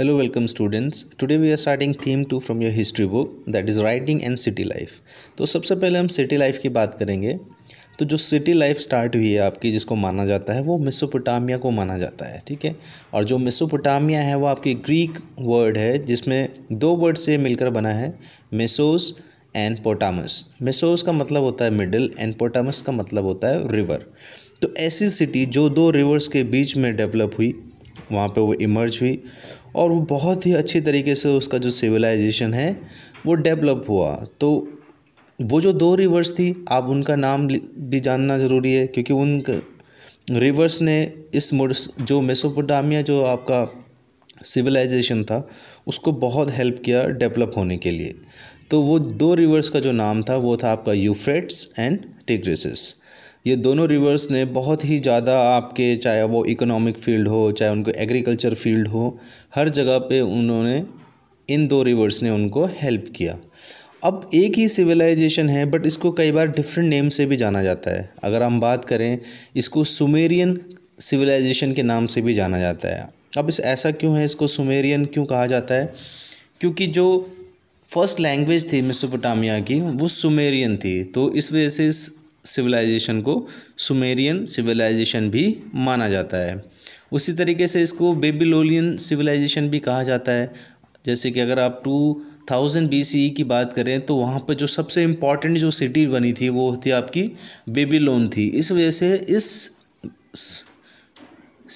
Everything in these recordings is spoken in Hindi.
Hello welcome students. Today we are starting theme 2 from your history book that is writing and city life. तो सबसे पहले हम city life की बात करेंगे तो जो सिटी लाइफ स्टार्ट हुई है आपकी जिसको माना जाता है वो मिसोपोटामिया को माना जाता है ठीक है और जो मिसोपोटामिया है वो आपकी ग्रीक वर्ड है जिसमें दो वर्ड से मिलकर बना है मेसोस एंड पोटामस मेसोस का मतलब होता है मिडिल एंड पोटामस का मतलब होता है रिवर तो ऐसी सिटी जो दो रिवर्स के बीच में डेवलप हुई वहाँ पे वो इमर्ज हुई और वो बहुत ही अच्छी तरीके से उसका जो सिविलाइजेशन है वो डेवलप हुआ तो वो जो दो रिवर्स थी आप उनका नाम भी जानना ज़रूरी है क्योंकि उन रिवर्स ने इस जो मेसोपोटामिया जो आपका सिविलाइजेशन था उसको बहुत हेल्प किया डेवलप होने के लिए तो वो दो रिवर्स का जो नाम था वो था आपका यूफ्रेट्स एंड टिग्रेसिस ये दोनों रिवर्स ने बहुत ही ज़्यादा आपके चाहे वो इकोनॉमिक फील्ड हो चाहे उनको एग्रीकल्चर फील्ड हो हर जगह पे उन्होंने इन दो रिवर्स ने उनको हेल्प किया अब एक ही सिविलाइजेशन है बट इसको कई बार डिफरेंट नेम से भी जाना जाता है अगर हम बात करें इसको सुमेरियन सिविलाइजेशन के नाम से भी जाना जाता है अब इस ऐसा क्यों है इसको सुमेरियन क्यों कहा जाता है क्योंकि जो फर्स्ट लैंग्वेज थी मिसोपोटामिया की वो सुमेरियन थी तो इस वजह से इस सिविलाइजेशन को सुमेरियन सिविलाइजेशन भी माना जाता है उसी तरीके से इसको बेबीलोनियन सिविलाइजेशन भी कहा जाता है जैसे कि अगर आप टू थाउजेंड बी सी की बात करें तो वहाँ पर जो सबसे इम्पॉर्टेंट जो सिटी बनी थी वो थी आपकी बेबीलोन थी इस वजह से इस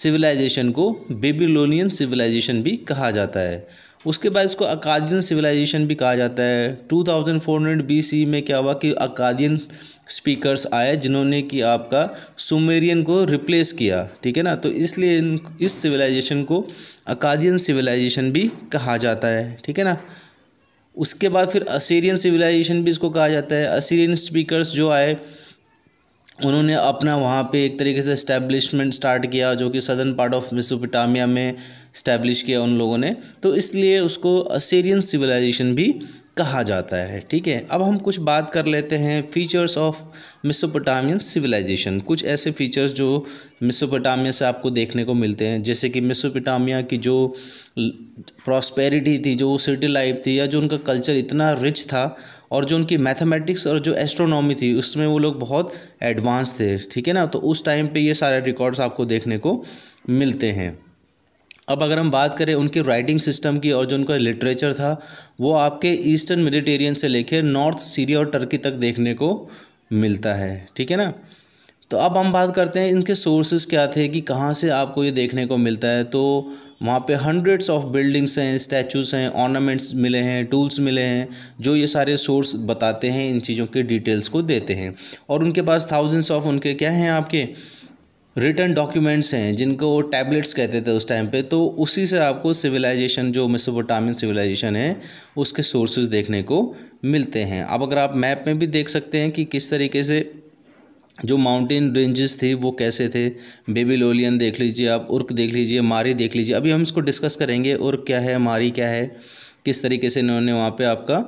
सिविलाइजेशन को बेबीलोनियन सिविलाइजेशन भी कहा जाता है उसके बाद इसको अकादियन सिविलाइजेशन भी कहा जाता है टू थाउजेंड बी सी में क्या हुआ कि अकादियन स्पीकर्स आए जिन्होंने कि आपका सुमेरियन को रिप्लेस किया ठीक है ना तो इसलिए इन इस सिविलाइजेशन को अकादियन सिविलाइजेशन भी कहा जाता है ठीक है ना उसके बाद फिर असीरियन सिविलाइजेशन भी इसको कहा जाता है असीरियन स्पीकर्स जो आए उन्होंने अपना वहाँ पे एक तरीके से इस्टेब्लिशमेंट स्टार्ट किया जो कि सदर्न पार्ट ऑफ मिसोपिटामिया में इस्टेब्लिश किया उन लोगों ने तो इसलिए उसको असीरियन सिविलाइजेशन भी कहा जाता है ठीक है अब हम कुछ बात कर लेते हैं फीचर्स ऑफ मिसोपोटामियन सिविलाइजेशन कुछ ऐसे फीचर्स जो मिसोपोटामिया से आपको देखने को मिलते हैं जैसे कि मिसोपोटामिया की जो प्रॉस्पेरिटी थी जो सिटी लाइफ थी या जो उनका कल्चर इतना रिच था और जो उनकी मैथमेटिक्स और जो एस्ट्रोनॉमी थी उसमें वो लोग बहुत एडवांस थे ठीक है ना तो उस टाइम पे ये सारे रिकॉर्ड्स आपको देखने को मिलते हैं अब अगर हम बात करें उनके राइटिंग सिस्टम की और जो उनका लिटरेचर था वो आपके ईस्टर्न मेडिटेरियन से लेकर नॉर्थ सीरिया और टर्की तक देखने को मिलता है ठीक है ना तो अब हम बात करते हैं इनके सोर्सेज क्या थे कि कहाँ से आपको ये देखने को मिलता है तो वहाँ पे हंड्रेड्स ऑफ बिल्डिंग्स हैं स्टैचूस हैं ऑर्नामेंट्स मिले हैं टूल्स मिले हैं जो ये सारे सोर्स बताते हैं इन चीज़ों के डिटेल्स को देते हैं और उनके पास थाउजेंड्स ऑफ उनके क्या हैं आपके रिटर्न डॉक्यूमेंट्स हैं जिनको टैबलेट्स कहते थे उस टाइम पे तो उसी से आपको सिविलाइजेशन जो मिसोपोटामिन सिविलाइजेशन है उसके सोर्सेज देखने को मिलते हैं अब अगर आप मैप में भी देख सकते हैं कि किस तरीके से जो माउंटेन रेंजेस थे वो कैसे थे बेबी लोलियन देख लीजिए आप उर्क देख लीजिए मारी देख लीजिए अभी हम इसको डिस्कस करेंगे उर्क क्या है मारी क्या है किस तरीके से इन्होंने वहाँ पर आपका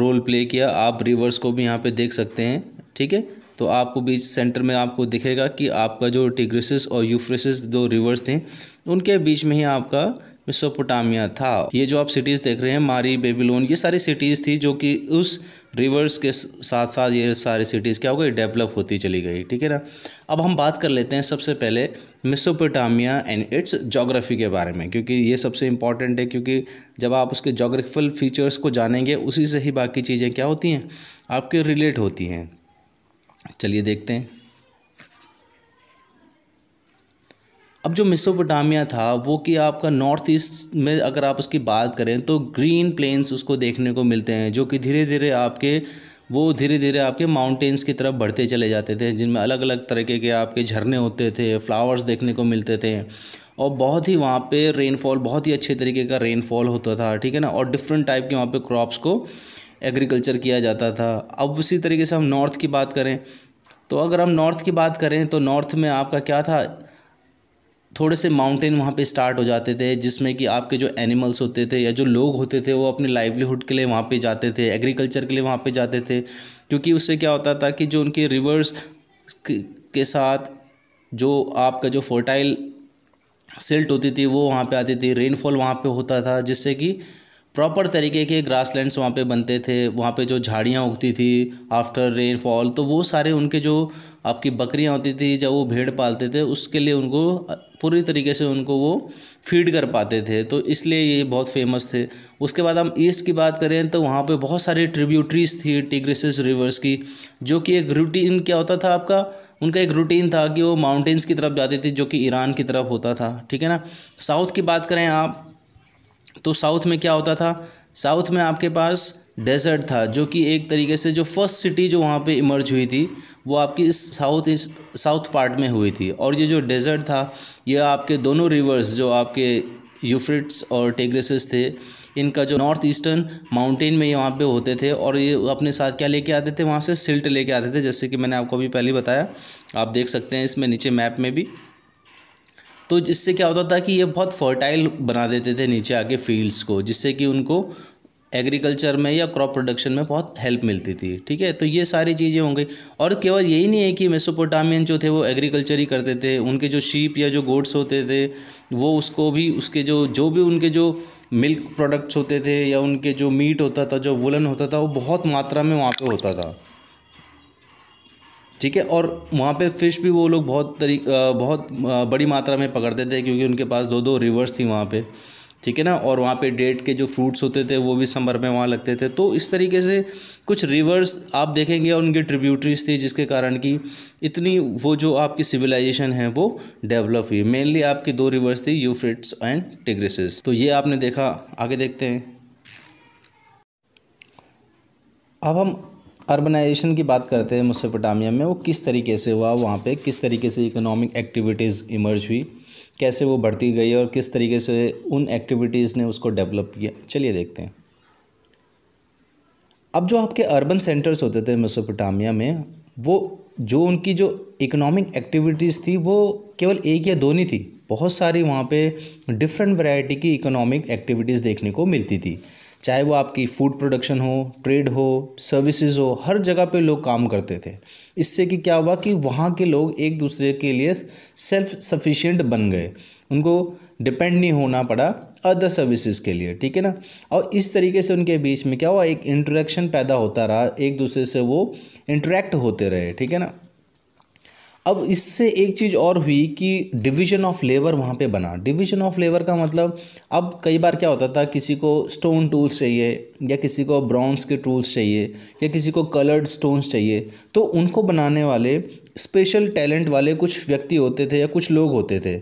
रोल प्ले किया आप रिवर्स को भी यहाँ पर देख सकते हैं ठीक है तो आपको बीच सेंटर में आपको दिखेगा कि आपका जो टिग्रेसिस और यूफ्रेसिस दो रिवर्स थे उनके बीच में ही आपका मिसोपोटामिया था ये जो आप सिटीज़ देख रहे हैं मारी बेबीलोन ये सारी सिटीज़ थी जो कि उस रिवर्स के साथ साथ ये सारी सिटीज़ क्या हो गई डेवलप होती चली गई ठीक है ना अब हम बात कर लेते हैं सबसे पहले मिसोपोटामिया एंड इट्स जोग्राफी के बारे में क्योंकि ये सबसे इम्पॉर्टेंट है क्योंकि जब आप उसके जोग्राफिकल फीचर्स को जानेंगे उसी से ही बाकी चीज़ें क्या होती हैं आपके रिलेट होती हैं चलिए देखते हैं अब जो मिसोपोटामिया था वो कि आपका नॉर्थ ईस्ट में अगर आप उसकी बात करें तो ग्रीन प्लेन्स उसको देखने को मिलते हैं जो कि धीरे धीरे आपके वो धीरे धीरे आपके माउंटेन्स की तरफ बढ़ते चले जाते थे जिनमें अलग अलग तरीके के आपके झरने होते थे फ्लावर्स देखने को मिलते थे और बहुत ही वहाँ पे रेनफॉल बहुत ही अच्छे तरीके का रेनफॉल होता था ठीक है ना और डिफरेंट टाइप के वहाँ पे क्रॉप्स को एग्रीकल्चर किया जाता था अब उसी तरीके से हम नॉर्थ की बात करें तो अगर हम नॉर्थ की बात करें तो नॉर्थ में आपका क्या था थोड़े से माउंटेन वहाँ पे स्टार्ट हो जाते थे जिसमें कि आपके जो एनिमल्स होते थे या जो लोग होते थे वो अपने लाइवलीहुड के लिए वहाँ पे जाते थे एग्रीकल्चर के लिए वहाँ पे जाते थे क्योंकि उससे क्या होता था कि जो उनके रिवर्स के साथ जो आपका जो फर्टाइल सिल्ट होती थी वो वहाँ पे आती थी रेनफॉल वहाँ पे होता था जिससे कि प्रॉपर तरीके के ग्रासलैंड्स वहाँ पे बनते थे वहाँ पे जो झाड़ियाँ उगती थी आफ्टर रेनफॉल तो वो सारे उनके जो आपकी बकरियाँ होती थी जब वो भेड़ पालते थे उसके लिए उनको पूरी तरीके से उनको वो फीड कर पाते थे तो इसलिए ये बहुत फेमस थे उसके बाद हम ईस्ट की बात करें तो वहाँ पे बहुत सारी ट्रिब्यूटरीज थी टिग्रेसिस रिवर्स की जो कि एक रूटीन क्या होता था आपका उनका एक रूटीन था कि वो माउंटेन्स की तरफ जाती थी जो कि ईरान की तरफ होता था ठीक है ना साउथ की बात करें आप तो साउथ में क्या होता था साउथ में आपके पास डेजर्ट था जो कि एक तरीके से जो फर्स्ट सिटी जो वहाँ पे इमर्ज हुई थी वो आपकी इस साउथ इस साउथ पार्ट में हुई थी और ये जो डेजर्ट था ये आपके दोनों रिवर्स जो आपके यूफ्रिट्स और टेग्रेसिस थे इनका जो नॉर्थ ईस्टर्न माउंटेन में ये वहाँ पे होते थे और ये अपने साथ क्या लेके आते थे वहाँ से सिल्ट लेके आते थे जैसे कि मैंने आपको अभी पहले बताया आप देख सकते हैं इसमें नीचे मैप में भी तो जिससे क्या होता था कि ये बहुत फर्टाइल बना देते थे नीचे आके फील्ड्स को जिससे कि उनको एग्रीकल्चर में या क्रॉप प्रोडक्शन में बहुत हेल्प मिलती थी ठीक है तो ये सारी चीज़ें हो गई और केवल यही नहीं है कि मेसोपोटामियन जो थे वो एग्रीकल्चर ही करते थे उनके जो शीप या जो गोड्स होते थे वो उसको भी उसके जो जो भी उनके जो मिल्क प्रोडक्ट्स होते थे या उनके जो मीट होता था जो वुलन होता था वो बहुत मात्रा में वहाँ पर होता था ठीक है और वहाँ पे फ़िश भी वो लोग बहुत तरी बहुत बड़ी मात्रा में पकड़ते थे क्योंकि उनके पास दो दो रिवर्स थी वहाँ पे ठीक है ना और वहाँ पे डेट के जो फ्रूट्स होते थे वो भी समर में वहाँ लगते थे तो इस तरीके से कुछ रिवर्स आप देखेंगे और उनके ट्रिब्यूटरीज थी जिसके कारण कि इतनी वो जो आपकी सिविलाइजेशन है वो डेवलप हुई मेनली आपकी दो रिवर्स थी यूफ्रिट्स एंड टिग्रिसेस तो ये आपने देखा आगे देखते हैं अब हम अर्बनाइजेशन की बात करते हैं मुसरपटामिया में वो किस तरीके से हुआ वहाँ पे किस तरीके से इकोनॉमिक एक्टिविटीज़ इमर्ज हुई कैसे वो बढ़ती गई और किस तरीके से उन एक्टिविटीज़ ने उसको डेवलप किया चलिए देखते हैं अब जो आपके अर्बन सेंटर्स होते थे मेसोपोटामिया में वो जो उनकी जो इकोनॉमिक एक्टिविटीज़ थी वो केवल एक या दो नहीं थी बहुत सारी वहाँ पे डिफरेंट वैरायटी की इकोनॉमिक एक्टिविटीज़ देखने को मिलती थी चाहे वो आपकी फूड प्रोडक्शन हो ट्रेड हो सर्विसेज हो हर जगह पे लोग काम करते थे इससे कि क्या हुआ कि वहाँ के लोग एक दूसरे के लिए सेल्फ सफिशिएंट बन गए उनको डिपेंड नहीं होना पड़ा अदर सर्विसेज के लिए ठीक है ना और इस तरीके से उनके बीच में क्या हुआ एक इंटरेक्शन पैदा होता रहा एक दूसरे से वो इंटरेक्ट होते रहे ठीक है ना अब इससे एक चीज़ और हुई कि डिवीज़न ऑफ लेबर वहाँ पे बना डिवीज़न ऑफ लेबर का मतलब अब कई बार क्या होता था किसी को स्टोन टूल्स चाहिए या किसी को ब्राउन्स के टूल्स चाहिए या किसी को कलर्ड स्टोन्स चाहिए तो उनको बनाने वाले स्पेशल टैलेंट वाले कुछ व्यक्ति होते थे या कुछ लोग होते थे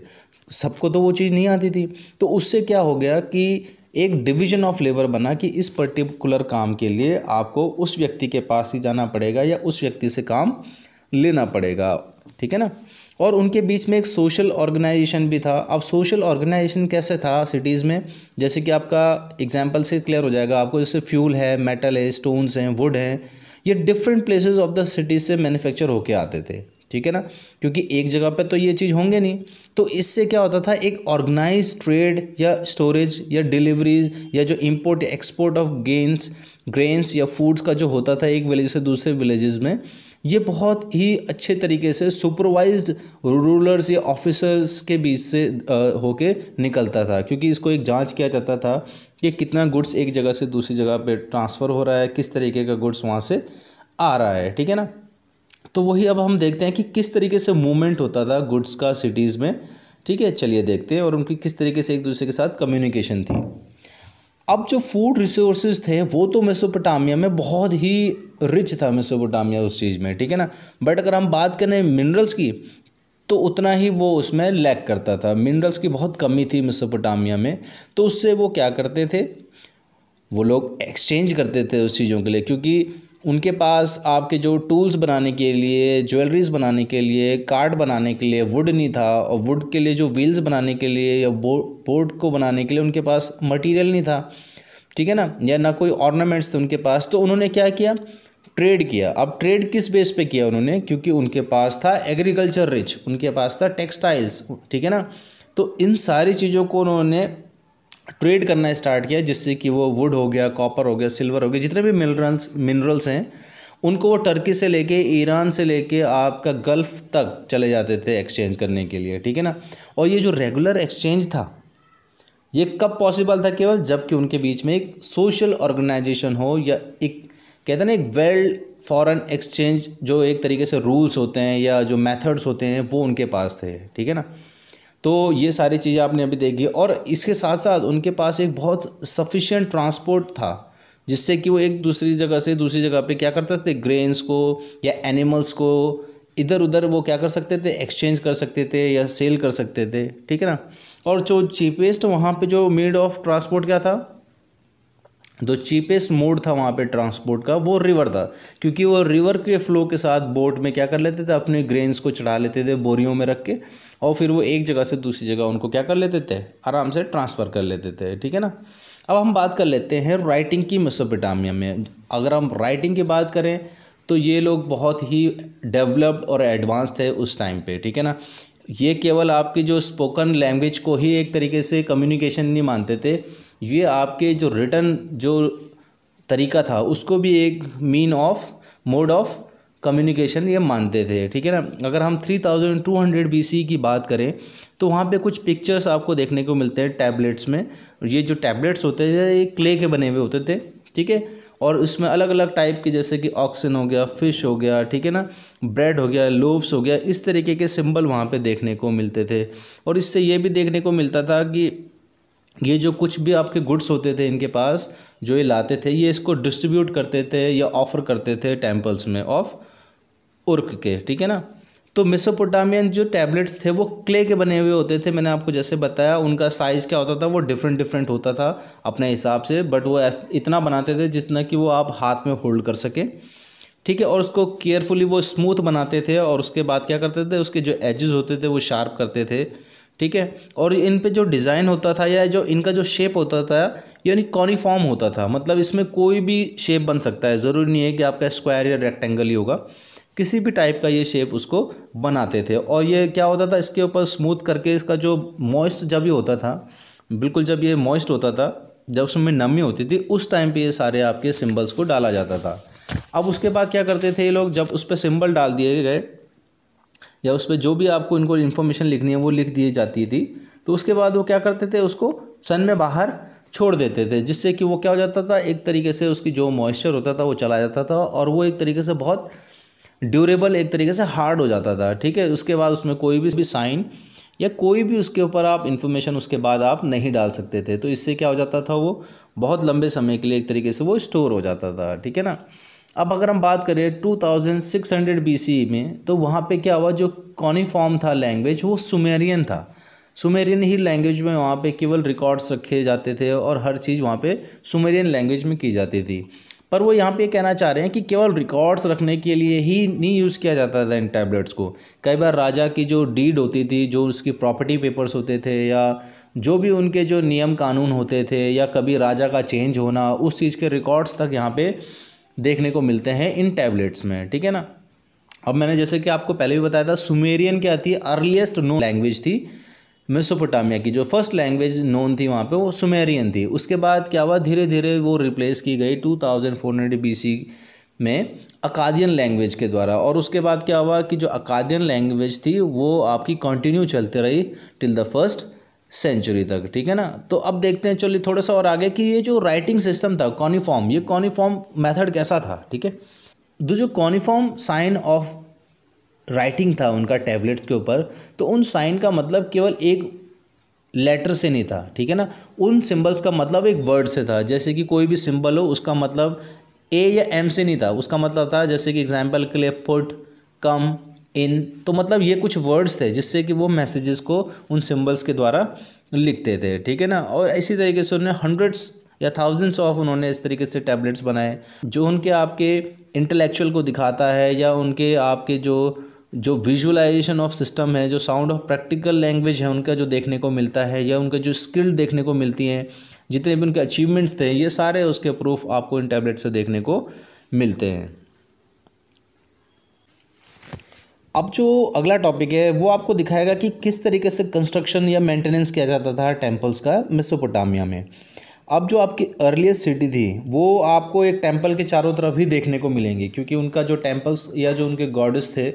सबको तो वो चीज़ नहीं आती थी तो उससे क्या हो गया कि एक डिवीजन ऑफ लेबर बना कि इस पर्टिकुलर काम के लिए आपको उस व्यक्ति के पास ही जाना पड़ेगा या उस व्यक्ति से काम लेना पड़ेगा ठीक है ना और उनके बीच में एक सोशल ऑर्गेनाइजेशन भी था अब सोशल ऑर्गेनाइजेशन कैसे था सिटीज़ में जैसे कि आपका एग्जाम्पल से क्लियर हो जाएगा आपको जैसे फ्यूल है मेटल है स्टोन्स हैं वुड हैं ये different places of the cities से मैन्युफैक्चर होके आते थे ठीक है ना क्योंकि एक जगह पे तो ये चीज़ होंगे नहीं तो इससे क्या होता था एक ऑर्गेनाइज ट्रेड या स्टोरेज या डिलीवरीज या जो import export of gains grains या फूड्स का जो होता था एक विलेज से दूसरे विलेजेस में ये बहुत ही अच्छे तरीके से सुपरवाइज्ड रूलर्स या ऑफिसर्स के बीच से होके निकलता था क्योंकि इसको एक जांच किया जाता था कि कितना गुड्स एक जगह से दूसरी जगह पे ट्रांसफ़र हो रहा है किस तरीके का गुड्स वहाँ से आ रहा है ठीक है ना तो वही अब हम देखते हैं कि किस तरीके से मूवमेंट होता था गुड्स का सिटीज़ में ठीक है चलिए देखते हैं और उनकी किस तरीके से एक दूसरे के साथ कम्युनिकेशन थी अब जो फूड रिसोर्सेज थे वो तो मेसोपोटामिया में बहुत ही रिच था मेसोपोटामिया उस चीज़ में ठीक है ना बट अगर हम बात करें मिनरल्स की तो उतना ही वो उसमें लैक करता था मिनरल्स की बहुत कमी थी मेसोपोटामिया में तो उससे वो क्या करते थे वो लोग एक्सचेंज करते थे उस चीज़ों के लिए क्योंकि उनके पास आपके जो टूल्स बनाने के लिए ज्वेलरीज बनाने के लिए कार्ड बनाने के लिए वुड नहीं था और वुड के लिए जो व्हील्स बनाने के लिए या बोर्ड को बनाने के लिए उनके पास मटेरियल नहीं था ठीक है ना या ना कोई ऑर्नामेंट्स थे उनके पास तो उन्होंने क्या किया ट्रेड किया अब ट्रेड किस बेस पे किया उन्होंने क्योंकि उनके पास था एग्रीकल्चर रिच उनके पास था टेक्सटाइल्स ठीक है ना तो इन सारी चीज़ों को उन्होंने ट्रेड करना स्टार्ट किया जिससे कि वो वुड हो गया कॉपर हो गया सिल्वर हो गया जितने भी मिनरल्स मिनरल्स हैं उनको वो टर्की से लेके ईरान से लेके आपका गल्फ़ तक चले जाते थे एक्सचेंज करने के लिए ठीक है ना और ये जो रेगुलर एक्सचेंज था ये कब पॉसिबल था केवल जबकि उनके बीच में एक सोशल ऑर्गेनाइजेशन हो या एक कहते ना एक वेल्ड फॉरेन एक्सचेंज जो एक तरीके से रूल्स होते हैं या जो मेथड्स होते हैं वो उनके पास थे ठीक है ना तो ये सारी चीज़ें आपने अभी देखी और इसके साथ साथ उनके पास एक बहुत सफिशेंट ट्रांसपोर्ट था जिससे कि वो एक दूसरी जगह से दूसरी जगह पे क्या करते थे ग्रेन्स को या एनिमल्स को इधर उधर वो क्या कर सकते थे एक्सचेंज कर सकते थे या सेल कर सकते थे ठीक है ना और जो चीपेस्ट वहाँ पे जो मीड ऑफ ट्रांसपोर्ट क्या था जो चीपेस्ट मोड था वहाँ पे ट्रांसपोर्ट का वो रिवर था क्योंकि वो रिवर के फ्लो के साथ बोट में क्या कर लेते थे अपने ग्रेन्स को चढ़ा लेते थे बोरियों में रख के और फिर वो एक जगह से दूसरी जगह उनको क्या कर लेते थे आराम से ट्रांसफ़र कर लेते थे ठीक है ना अब हम बात कर लेते हैं राइटिंग की मेसोपोटामिया में अगर हम राइटिंग की बात करें तो ये लोग बहुत ही डेवलप्ड और एडवांस थे उस टाइम पे ठीक है ना ये केवल आपकी जो स्पोकन लैंग्वेज को ही एक तरीके से कम्युनिकेशन नहीं मानते थे ये आपके जो रिटर्न जो तरीका था उसको भी एक mean of mode of communication ये मानते थे ठीक है ना अगर हम 3200 बीसी e की बात करें तो वहाँ पे कुछ पिक्चर्स आपको देखने को मिलते हैं टैबलेट्स में ये जो टैबलेट्स होते थे ये क्ले के बने हुए होते थे ठीक है और उसमें अलग अलग टाइप के जैसे कि ऑक्सन हो गया फिश हो गया ठीक है ना ब्रेड हो गया लोव्स हो गया इस तरीके के सिंबल वहाँ पे देखने को मिलते थे और इससे ये भी देखने को मिलता था कि ये जो कुछ भी आपके गुड्स होते थे इनके पास जो ये लाते थे ये इसको डिस्ट्रीब्यूट करते थे या ऑफ़र करते थे टेम्पल्स में ऑफ़ उर्क के ठीक है ना तो मिसोपोटामियन जो टैबलेट्स थे वो क्ले के बने हुए होते थे मैंने आपको जैसे बताया उनका साइज़ क्या होता था वो डिफरेंट डिफरेंट होता था अपने हिसाब से बट वो इतना बनाते थे जितना कि वो आप हाथ में होल्ड कर सकें ठीक है और उसको केयरफुली वो स्मूथ बनाते थे और उसके बाद क्या करते थे उसके जो एजेस होते थे वो शार्प करते थे ठीक है और इन पे जो डिज़ाइन होता था या जो इनका जो शेप होता था यानी कॉनिफॉर्म होता था मतलब इसमें कोई भी शेप बन सकता है ज़रूरी नहीं है कि आपका स्क्वायर या रेक्टेंगल ही होगा किसी भी टाइप का ये शेप उसको बनाते थे और ये क्या होता था इसके ऊपर स्मूथ करके इसका जो मॉइस्ट जब ही होता था बिल्कुल जब ये मॉइस्ट होता था जब उसमें नमी होती थी उस टाइम पे ये सारे आपके सिंबल्स को डाला जाता था अब उसके बाद क्या करते थे ये लोग जब उस पर सिम्बल डाल दिए गए या उस पर जो भी आपको इनको इन्फॉर्मेशन लिखनी है वो लिख दी जाती थी तो उसके बाद वो क्या करते थे उसको सन में बाहर छोड़ देते थे जिससे कि वो क्या हो जाता था एक तरीके से उसकी जो मॉइस्चर होता था वो चला जाता था और वो एक तरीके से बहुत ड्यूरेबल एक तरीके से हार्ड हो जाता था ठीक है उसके बाद उसमें कोई भी साइन या कोई भी उसके ऊपर आप इन्फॉर्मेशन उसके बाद आप नहीं डाल सकते थे तो इससे क्या हो जाता था वो बहुत लंबे समय के लिए एक तरीके से वो स्टोर हो जाता था ठीक है ना अब अगर हम बात करें 2600 सी में तो वहाँ पे क्या हुआ जो कॉनिफॉर्म था लैंग्वेज वो सुमेरियन था सुमेरियन ही लैंग्वेज में वहाँ पे केवल रिकॉर्ड्स रखे जाते थे और हर चीज़ वहाँ पे सुमेरियन लैंग्वेज में की जाती थी पर वो यहाँ पे कहना चाह रहे हैं कि केवल रिकॉर्ड्स रखने के लिए ही नहीं यूज़ किया जाता था इन टैबलेट्स को कई बार राजा की जो डीड होती थी जो उसकी प्रॉपर्टी पेपर्स होते थे या जो भी उनके जो नियम कानून होते थे या कभी राजा का चेंज होना उस चीज़ के रिकॉर्ड्स तक यहाँ पे देखने को मिलते हैं इन टैबलेट्स में ठीक है ना अब मैंने जैसे कि आपको पहले भी बताया था सुमेरियन क्या थी अर्लीस्ट नो लैंग्वेज थी मेसोपोटामिया की जो फर्स्ट लैंग्वेज नोन थी वहाँ पे वो सुमेरियन थी उसके बाद क्या हुआ धीरे धीरे वो रिप्लेस की गई two thousand four hundred B C में अकादियन लैंग्वेज के द्वारा और उसके बाद क्या हुआ कि जो अकादियन लैंग्वेज थी वो आपकी कंटिन्यू चलते रही टिल द फर्स्ट सेंचुरी तक ठीक है ना तो अब देखते हैं चलिए थोड़ा सा और आगे कि ये जो राइटिंग सिस्टम था कॉनीफॉर्म ये कॉनीफॉर्म मेथड कैसा था ठीक है दो तो जो कॉनीफॉर्म साइन ऑफ राइटिंग था उनका टैबलेट्स के ऊपर तो उन साइन का मतलब केवल एक लेटर से नहीं था ठीक है ना उन सिंबल्स का मतलब एक वर्ड से था जैसे कि कोई भी सिंबल हो उसका मतलब ए या एम से नहीं था उसका मतलब था जैसे कि एग्जाम्पल के लिए फुट कम इन तो मतलब ये कुछ वर्ड्स थे जिससे कि वो मैसेजेस को उन सिंबल्स के द्वारा लिखते थे ठीक है ना और इसी तरीके से उन्होंने हंड्रेड्स या थाउजेंड्स ऑफ उन्होंने इस तरीके से टैबलेट्स बनाए जो उनके आपके इंटेलेक्चुअल को दिखाता है या उनके आपके जो जो विजुअलाइजेशन ऑफ सिस्टम है जो साउंड ऑफ प्रैक्टिकल लैंग्वेज है उनका जो देखने को मिलता है या उनका जो स्किल देखने को मिलती हैं जितने भी उनके अचीवमेंट्स थे ये सारे उसके प्रूफ आपको इन टैबलेट से देखने को मिलते हैं अब जो अगला टॉपिक है वो आपको दिखाएगा कि किस तरीके से कंस्ट्रक्शन या मेंटेनेंस किया जाता था टेम्पल्स का मिसोपोटामिया में अब जो आपकी अर्लीस्ट सिटी थी वो आपको एक टेम्पल के चारों तरफ ही देखने को मिलेंगी क्योंकि उनका जो टेम्पल्स या जो उनके गॉडस थे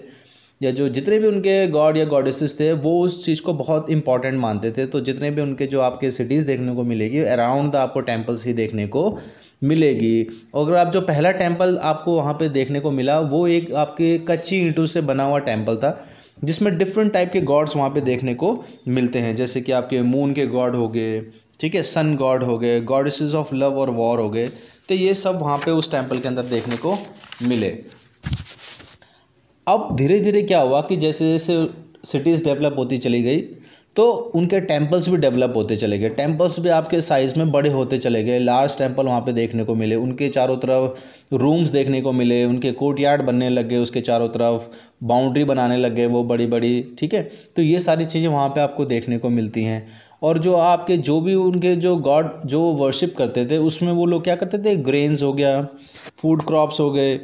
या जो जितने भी उनके गॉड या गॉडेसेस थे वो उस चीज़ को बहुत इंपॉर्टेंट मानते थे तो जितने भी उनके जो आपके सिटीज़ देखने को मिलेगी अराउंड द आपको टेम्पल्स ही देखने को मिलेगी और अगर आप जो पहला टेम्पल आपको वहाँ पे देखने को मिला वो एक आपके कच्ची ईंटों से बना हुआ टेम्पल था जिसमें डिफरेंट टाइप के गॉड्स वहाँ पे देखने को मिलते हैं जैसे कि आपके मून के गॉड हो गए ठीक है सन गॉड हो गए गॉडेसेस ऑफ लव और वॉर हो गए तो ये सब वहाँ पे उस टेम्पल के अंदर देखने को मिले अब धीरे धीरे क्या हुआ कि जैसे जैसे सिटीज़ डेवलप होती चली गई तो उनके टेम्पल्स भी डेवलप होते चले गए टेम्पल्स भी आपके साइज़ में बड़े होते चले गए लार्ज टेम्पल वहाँ पे देखने को मिले उनके चारों तरफ रूम्स देखने को मिले उनके कोर्ट यार्ड बनने लग गए उसके चारों तरफ बाउंड्री बनाने लग गए वो बड़ी बड़ी ठीक है तो ये सारी चीज़ें वहाँ पर आपको देखने को मिलती हैं और जो आपके जो भी उनके जो गॉड जो वर्शिप करते थे उसमें वो लोग क्या करते थे ग्रेन्स हो गया फूड क्रॉप्स हो गए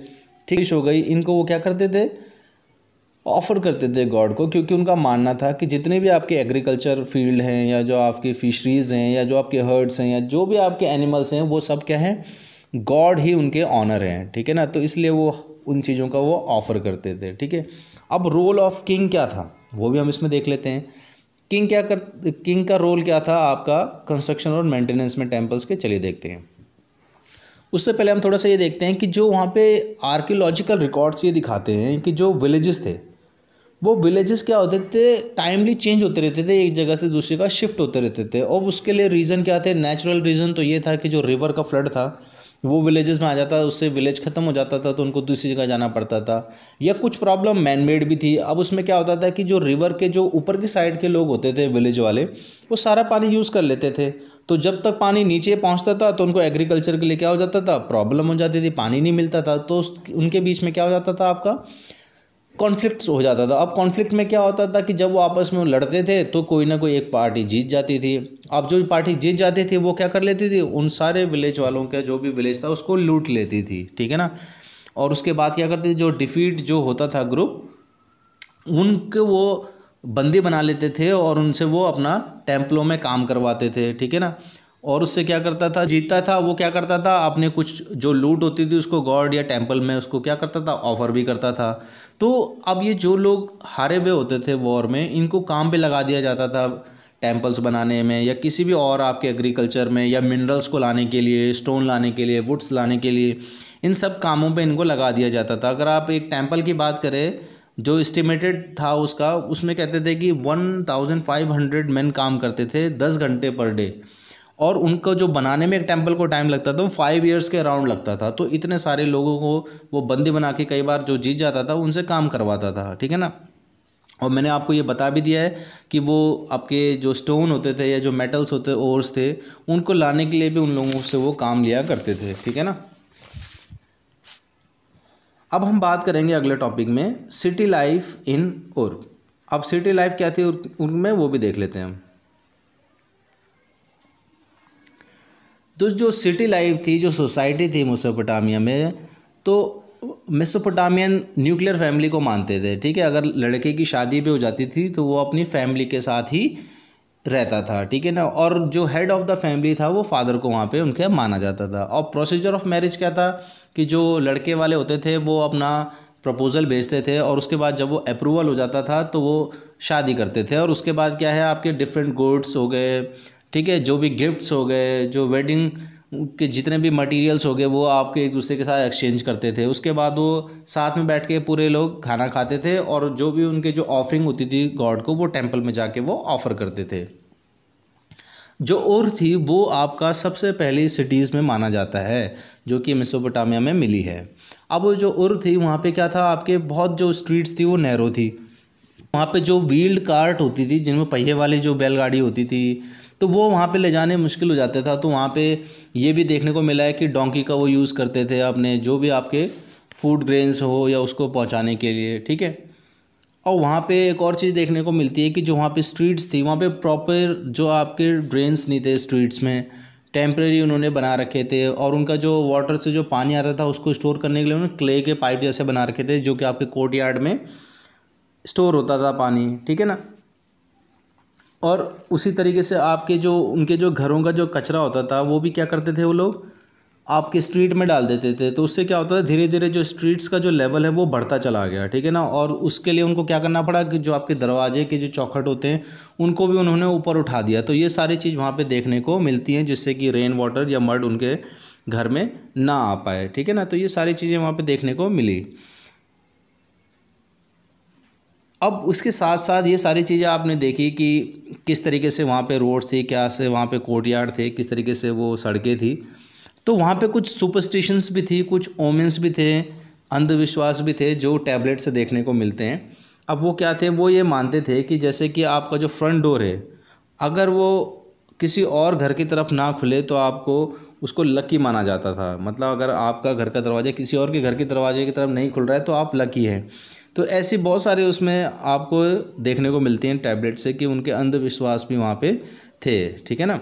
ठीक हो गई इनको वो क्या करते थे ऑफ़र करते थे गॉड को क्योंकि उनका मानना था कि जितने भी आपके एग्रीकल्चर फील्ड हैं या जो आपकी फ़िशरीज़ हैं या जो आपके हर्ड्स हैं या जो भी आपके एनिमल्स हैं वो सब क्या हैं गॉड ही उनके ऑनर हैं ठीक है ना तो इसलिए वो उन चीज़ों का वो ऑफ़र करते थे ठीक है अब रोल ऑफ किंग क्या था वो भी हम इसमें देख लेते हैं किंग क्या कर किंग का रोल क्या था आपका कंस्ट्रक्शन और मेंटेनेंस में टेम्पल्स के चलिए देखते हैं उससे पहले हम थोड़ा सा ये देखते हैं कि जो वहाँ पे आर्कियोलॉजिकल रिकॉर्ड्स ये दिखाते हैं कि जो विलेजेस थे वो विलेजेस क्या होते थे टाइमली चेंज होते रहते थे एक जगह से दूसरी का शिफ्ट होते रहते थे और उसके लिए रीज़न क्या थे नेचुरल रीज़न तो ये था कि जो रिवर का फ्लड था वो विलेजेस में आ जाता था उससे विलेज ख़त्म हो जाता था तो उनको दूसरी जगह जाना पड़ता था या कुछ प्रॉब्लम मैन मेड भी थी अब उसमें क्या होता था कि जो रिवर के जो ऊपर की साइड के लोग होते थे विलेज वाले वो सारा पानी यूज़ कर लेते थे तो जब तक पानी नीचे पहुंचता था तो उनको एग्रीकल्चर के लिए क्या हो जाता था प्रॉब्लम हो जाती थी पानी नहीं मिलता था तो उनके बीच में क्या हो जाता था आपका कॉन्फ्लिक्ट हो जाता था अब कॉन्फ्लिक्ट में क्या होता था कि जब वो आपस में लड़ते थे तो कोई ना कोई एक पार्टी जीत जाती थी अब जो पार्टी जीत जाती थी वो क्या कर लेती थी उन सारे विलेज वालों का जो भी विलेज था उसको लूट लेती थी ठीक है ना और उसके बाद क्या करती थी जो डिफीट जो होता था ग्रुप उनके वो बंदी बना लेते थे और उनसे वो अपना टेम्पलों में काम करवाते थे ठीक है ना और उससे क्या करता था जीतता था वो क्या करता था अपने कुछ जो लूट होती थी उसको गॉड या टेम्पल में उसको क्या करता था ऑफर भी करता था तो अब ये जो लोग हारे हुए होते थे वॉर में इनको काम पे लगा दिया जाता था टेम्पल्स बनाने में या किसी भी और आपके एग्रीकल्चर में या मिनरल्स को लाने के लिए स्टोन लाने के लिए वुड्स लाने के लिए इन सब कामों पे इनको लगा दिया जाता था अगर आप एक टेम्पल की बात करें जो इस्टीमेटेड था उसका उसमें कहते थे कि one thousand five hundred man काम करते थे दस घंटे पर डे और उनको जो बनाने में एक टेम्पल को टाइम लगता था वो फाइव ईयर्स के अराउंड लगता था तो इतने सारे लोगों को वो बंदी बना के कई बार जो जीत जाता था उनसे काम करवाता था ठीक है ना और मैंने आपको ये बता भी दिया है कि वो आपके जो स्टोन होते थे या जो मेटल्स होते ओर्स थे उनको लाने के लिए भी उन लोगों से वो काम लिया करते थे ठीक है ना अब हम बात करेंगे अगले टॉपिक में सिटी लाइफ इन और अब सिटी लाइफ क्या थी उनमें वो भी देख लेते हैं हम तो जो सिटी लाइफ थी जो सोसाइटी थी मेसोपोटामिया में तो मेसोपोटामियन न्यूक्लियर फैमिली को मानते थे ठीक है अगर लड़के की शादी भी हो जाती थी तो वो अपनी फैमिली के साथ ही रहता था ठीक है ना और जो हेड ऑफ़ द फैमिली था वो फादर को वहाँ पे उनके माना जाता था और प्रोसीजर ऑफ मैरिज क्या था कि जो लड़के वाले होते थे वो अपना प्रपोज़ल भेजते थे और उसके बाद जब वो अप्रूवल हो जाता था तो वो शादी करते थे और उसके बाद क्या है आपके डिफरेंट गोड्स हो गए ठीक है जो भी गिफ्ट्स हो गए जो वेडिंग के जितने भी मटेरियल्स हो गए वो आपके एक दूसरे के साथ एक्सचेंज करते थे उसके बाद वो साथ में बैठ के पूरे लोग खाना खाते थे और जो भी उनके जो ऑफरिंग होती थी गॉड को वो टेम्पल में जाके वो ऑफ़र करते थे जो और थी वो आपका सबसे पहली सिटीज़ में माना जाता है जो कि मिसोपोटामिया में मिली है अब वो जो उर थी वहाँ पे क्या था आपके बहुत जो स्ट्रीट्स थी वो नैरो थी वहाँ पे जो व्हील्ड कार्ट होती थी जिनमें पहिए वाली जो बैलगाड़ी होती थी तो वो वहाँ पे ले जाने मुश्किल हो जाता था तो वहाँ पे ये भी देखने को मिला है कि डोंकी का वो यूज़ करते थे अपने जो भी आपके फूड ग्रेन्स हो या उसको पहुँचाने के लिए ठीक है और वहाँ पे एक और चीज़ देखने को मिलती है कि जो वहाँ पे स्ट्रीट्स थी वहाँ पे प्रॉपर जो आपके ड्रेन्स नहीं थे स्ट्रीट्स में टेम्प्रेरी उन्होंने बना रखे थे और उनका जो वाटर से जो पानी आता था उसको स्टोर करने के लिए उन्होंने क्ले के पाइप जैसे बना रखे थे जो कि आपके कोर्ट यार्ड में स्टोर होता था पानी ठीक है ना और उसी तरीके से आपके जो उनके जो घरों का जो कचरा होता था वो भी क्या करते थे वो लोग आपके स्ट्रीट में डाल देते थे तो उससे क्या होता था धीरे धीरे जो स्ट्रीट्स का जो लेवल है वो बढ़ता चला गया ठीक है ना और उसके लिए उनको क्या करना पड़ा कि जो आपके दरवाजे के जो चौखट होते हैं उनको भी उन्होंने ऊपर उठा दिया तो ये सारी चीज़ वहाँ पर देखने को मिलती हैं जिससे कि रेन वाटर या मर्ड उनके घर में ना आ पाए ठीक है ना तो ये सारी चीज़ें वहाँ पर देखने को मिली अब उसके साथ साथ ये सारी चीज़ें आपने देखी कि किस तरीके से वहाँ पे रोड थे क्या से वहाँ पे यार्ड थे किस तरीके से वो सड़कें थी तो वहाँ पे कुछ सुपरस्टिशंस भी थी कुछ ओमेंस भी थे अंधविश्वास भी थे जो टैबलेट से देखने को मिलते हैं अब वो क्या थे वो ये मानते थे कि जैसे कि आपका जो फ्रंट डोर है अगर वो किसी और घर की तरफ ना खुले तो आपको उसको लकी माना जाता था मतलब अगर आपका घर का दरवाज़ा किसी और के घर के दरवाजे की तरफ नहीं खुल रहा है तो आप लकी हैं तो ऐसी बहुत सारे उसमें आपको देखने को मिलती हैं टैबलेट से कि उनके अंधविश्वास भी वहाँ पे थे ठीक है ना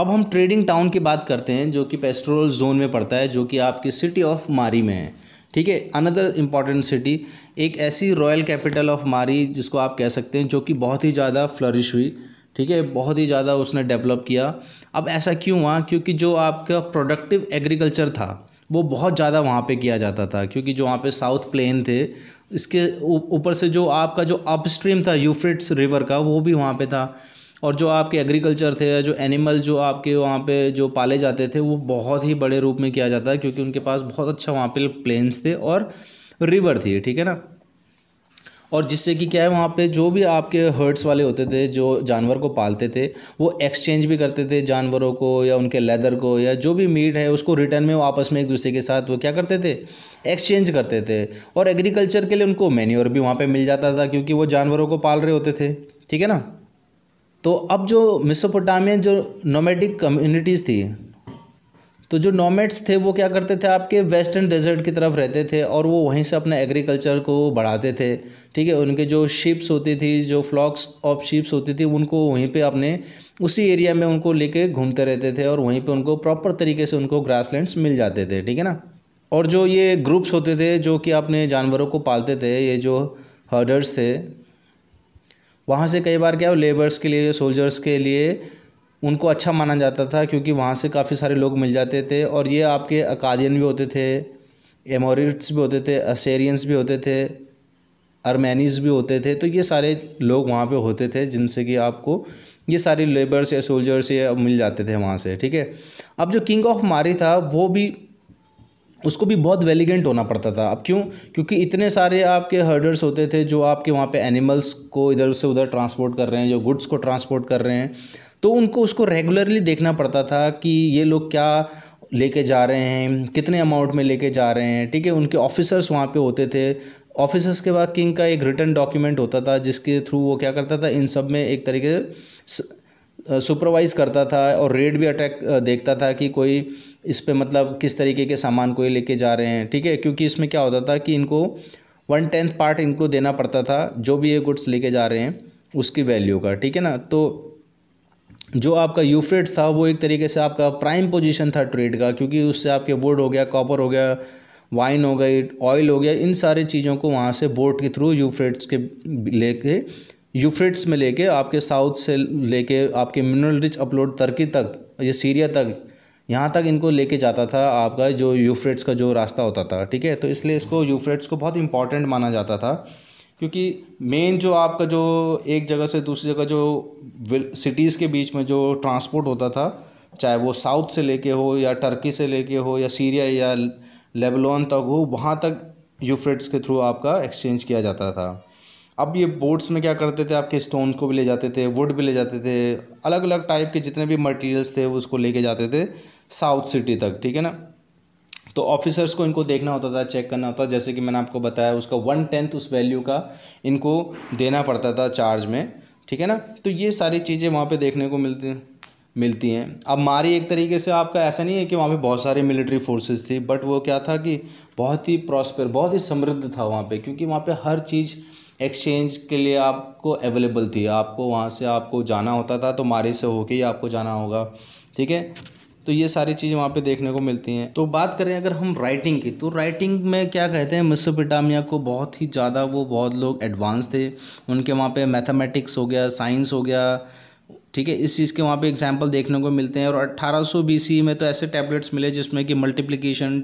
अब हम ट्रेडिंग टाउन की बात करते हैं जो कि पेस्ट्रोल जोन में पड़ता है जो कि आपकी सिटी ऑफ मारी में है ठीक है अनदर इम्पॉर्टेंट सिटी एक ऐसी रॉयल कैपिटल ऑफ मारी जिसको आप कह सकते हैं जो कि बहुत ही ज़्यादा फ्लरिश हुई ठीक है बहुत ही ज़्यादा उसने डेवलप किया अब ऐसा क्यों हुआ क्योंकि जो आपका प्रोडक्टिव एग्रीकल्चर था वो बहुत ज़्यादा वहाँ पे किया जाता था क्योंकि जो वहाँ पे साउथ प्लेन थे इसके ऊपर से जो आपका जो अपस्ट्रीम था यूफ्रिट्स रिवर का वो भी वहाँ पे था और जो आपके एग्रीकल्चर थे जो एनिमल जो आपके वहाँ पे जो पाले जाते थे वो बहुत ही बड़े रूप में किया जाता है क्योंकि उनके पास बहुत अच्छा वहाँ पे प्लेन्स थे और रिवर थी ठीक है ना और जिससे कि क्या है वहाँ पे जो भी आपके हर्ट्स वाले होते थे जो जानवर को पालते थे वो एक्सचेंज भी करते थे जानवरों को या उनके लेदर को या जो भी मीट है उसको रिटर्न में वो आपस में एक दूसरे के साथ वो क्या करते थे एक्सचेंज करते थे और एग्रीकल्चर के लिए उनको मेन्योर भी वहाँ पर मिल जाता था क्योंकि वो जानवरों को पाल रहे होते थे ठीक है ना तो अब जो मिसोपोटामियन जो नोमेटिक कम्युनिटीज़ थी तो जो नोमेट्स थे वो क्या करते थे आपके वेस्टर्न डेजर्ट की तरफ रहते थे और वो वहीं से अपने एग्रीकल्चर को बढ़ाते थे ठीक है उनके जो शिप्स होती थी जो फ्लॉक्स ऑफ शिप्स होती थी उनको वहीं पे अपने उसी एरिया में उनको लेके घूमते रहते थे और वहीं पे उनको प्रॉपर तरीके से उनको ग्रास मिल जाते थे ठीक है ना और जो ये ग्रुप्स होते थे जो कि अपने जानवरों को पालते थे ये जो हर्डर्स थे वहाँ से कई बार क्या लेबर्स के लिए सोल्जर्स के लिए उनको अच्छा माना जाता था क्योंकि वहाँ से काफ़ी सारे लोग मिल जाते थे और ये आपके अकादियन भी होते थे एमोरिट्स भी होते थे असेरियंस भी होते थे अरमैनीज भी होते थे तो ये सारे लोग वहाँ पे होते थे जिनसे कि आपको ये सारे लेबर्स या सोल्जर्स ये मिल जाते थे वहाँ से ठीक है अब जो किंग ऑफ मारी था वो भी उसको भी बहुत वेलीगेंट होना पड़ता था अब क्यों क्योंकि इतने सारे आपके हर्डर्स होते थे जो आपके वहाँ पे एनिमल्स को इधर से उधर ट्रांसपोर्ट कर रहे हैं जो गुड्स को ट्रांसपोर्ट कर रहे हैं तो उनको उसको रेगुलरली देखना पड़ता था कि ये लोग क्या लेके जा रहे हैं कितने अमाउंट में लेके जा रहे हैं ठीक है उनके ऑफिसर्स वहाँ पे होते थे ऑफिसर्स के बाद किंग का एक रिटर्न डॉक्यूमेंट होता था जिसके थ्रू वो क्या करता था इन सब में एक तरीके से सुपरवाइज़ करता था और रेड भी अटैक देखता था कि कोई इस पर मतलब किस तरीके के सामान ये लेके जा रहे हैं ठीक है क्योंकि इसमें क्या होता था कि इनको वन टेंथ पार्ट इनको देना पड़ता था जो भी ये गुड्स लेके जा रहे हैं उसकी वैल्यू का ठीक है ना तो जो आपका यूफ्रेट्स था वो एक तरीके से आपका प्राइम पोजीशन था ट्रेड का क्योंकि उससे आपके वुड हो गया कॉपर हो गया वाइन हो गई ऑयल हो गया इन सारी चीज़ों को वहाँ से बोट के थ्रू यूफ्रेट्स के लेके यूफ्रेट्स में लेके आपके साउथ से लेके आपके मिनरल रिच अपलोड तर्की तक या सीरिया तक यहाँ तक इनको लेके जाता था आपका जो यूफ्रेट्स का जो रास्ता होता था ठीक है तो इसलिए इसको यूफ्रेट्स को बहुत इंपॉर्टेंट माना जाता था क्योंकि मेन जो आपका जो एक जगह से दूसरी जगह जो सिटीज़ के बीच में जो ट्रांसपोर्ट होता था चाहे वो साउथ से लेके हो या टर्की से लेके हो या सीरिया या लेबलोन तक हो वहाँ तक यूफ्रेट्स के थ्रू आपका एक्सचेंज किया जाता था अब ये बोट्स में क्या करते थे आपके स्टोन को भी ले जाते थे वुड भी ले जाते थे अलग अलग टाइप के जितने भी मटेरियल्स थे उसको लेके जाते थे साउथ सिटी तक ठीक है ना तो ऑफिसर्स को इनको देखना होता था चेक करना होता जैसे कि मैंने आपको बताया उसका वन टेंथ उस वैल्यू का इनको देना पड़ता था चार्ज में ठीक है ना तो ये सारी चीज़ें वहाँ पर देखने को मिलती मिलती हैं अब मारी एक तरीके से आपका ऐसा नहीं है कि वहाँ पे बहुत सारे मिलिट्री फोर्सेस थी बट वो क्या था कि बहुत ही प्रॉस्पर बहुत ही समृद्ध था वहाँ पे क्योंकि वहाँ पे हर चीज़ एक्सचेंज के लिए आपको अवेलेबल थी आपको वहाँ से आपको जाना होता था तो मारी से होके ही आपको जाना होगा ठीक है तो ये सारी चीज़ वहाँ पे देखने को मिलती हैं तो बात करें अगर हम राइटिंग की तो राइटिंग में क्या कहते हैं मिसोपिटामिया को बहुत ही ज़्यादा वो बहुत लोग एडवांस थे उनके वहाँ पे मैथमेटिक्स हो गया साइंस हो गया ठीक है इस चीज़ के वहाँ पे एग्जाम्पल देखने को मिलते हैं और 1800 सौ में तो ऐसे टैबलेट्स मिले जिसमें कि मल्टीप्लिकेशन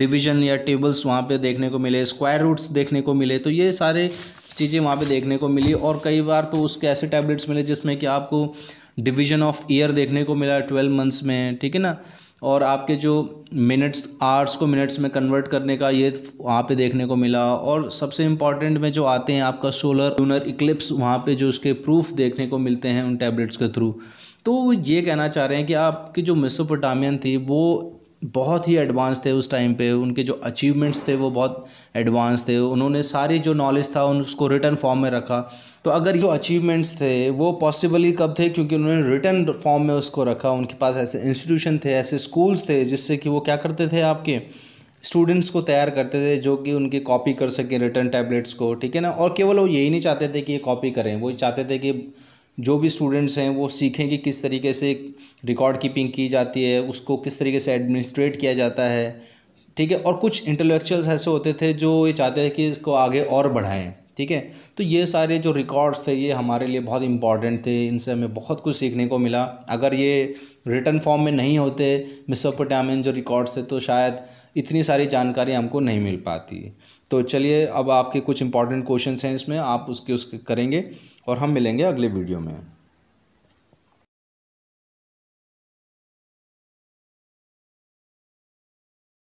डिवीजन या टेबल्स वहाँ पे देखने को मिले स्क्वायर रूट्स देखने को मिले तो ये सारे चीज़ें वहाँ पे देखने को मिली और कई बार तो उसके ऐसे टैबलेट्स मिले जिसमें कि आपको डिवीजन ऑफ ईयर देखने को मिला ट्वेल्व मंथ्स में ठीक है ना और आपके जो मिनट्स आर्स को मिनट्स में कन्वर्ट करने का ये वहाँ पे देखने को मिला और सबसे इम्पॉर्टेंट में जो आते हैं आपका सोलर लूनर इक्लिप्स वहाँ पे जो उसके प्रूफ देखने को मिलते हैं उन टैबलेट्स के थ्रू तो ये कहना चाह रहे हैं कि आपकी जो मिसोपोटामियन थी वो बहुत ही एडवांस थे उस टाइम पे उनके जो अचीवमेंट्स थे वो बहुत एडवांस थे उन्होंने सारी जो नॉलेज था उन उसको रिटर्न फॉर्म में रखा तो अगर जो अचीवमेंट्स थे वो पॉसिबली कब थे क्योंकि उन्होंने रिटर्न फॉर्म में उसको रखा उनके पास ऐसे इंस्टीट्यूशन थे ऐसे स्कूल्स थे जिससे कि वो क्या करते थे आपके स्टूडेंट्स को तैयार करते थे जो कि उनकी कॉपी कर सकें रिटर्न टैबलेट्स को ठीक है ना और केवल वो यही नहीं चाहते थे कि ये कॉपी करें वो चाहते थे कि जो भी स्टूडेंट्स हैं वो सीखें कि किस तरीके से रिकॉर्ड कीपिंग की जाती है उसको किस तरीके से एडमिनिस्ट्रेट किया जाता है ठीक है और कुछ इंटेलेक्चुअल्स ऐसे होते थे जो ये चाहते थे कि इसको आगे और बढ़ाएं ठीक है तो ये सारे जो रिकॉर्ड्स थे ये हमारे लिए बहुत इंपॉर्टेंट थे इनसे हमें बहुत कुछ सीखने को मिला अगर ये रिटर्न फॉर्म में नहीं होते मिसोपोटामिन जो रिकॉर्ड्स थे तो शायद इतनी सारी जानकारी हमको नहीं मिल पाती तो चलिए अब आपके कुछ इंपॉर्टेंट क्वेश्चन हैं इसमें आप उसके उसके करेंगे और हम मिलेंगे अगले वीडियो में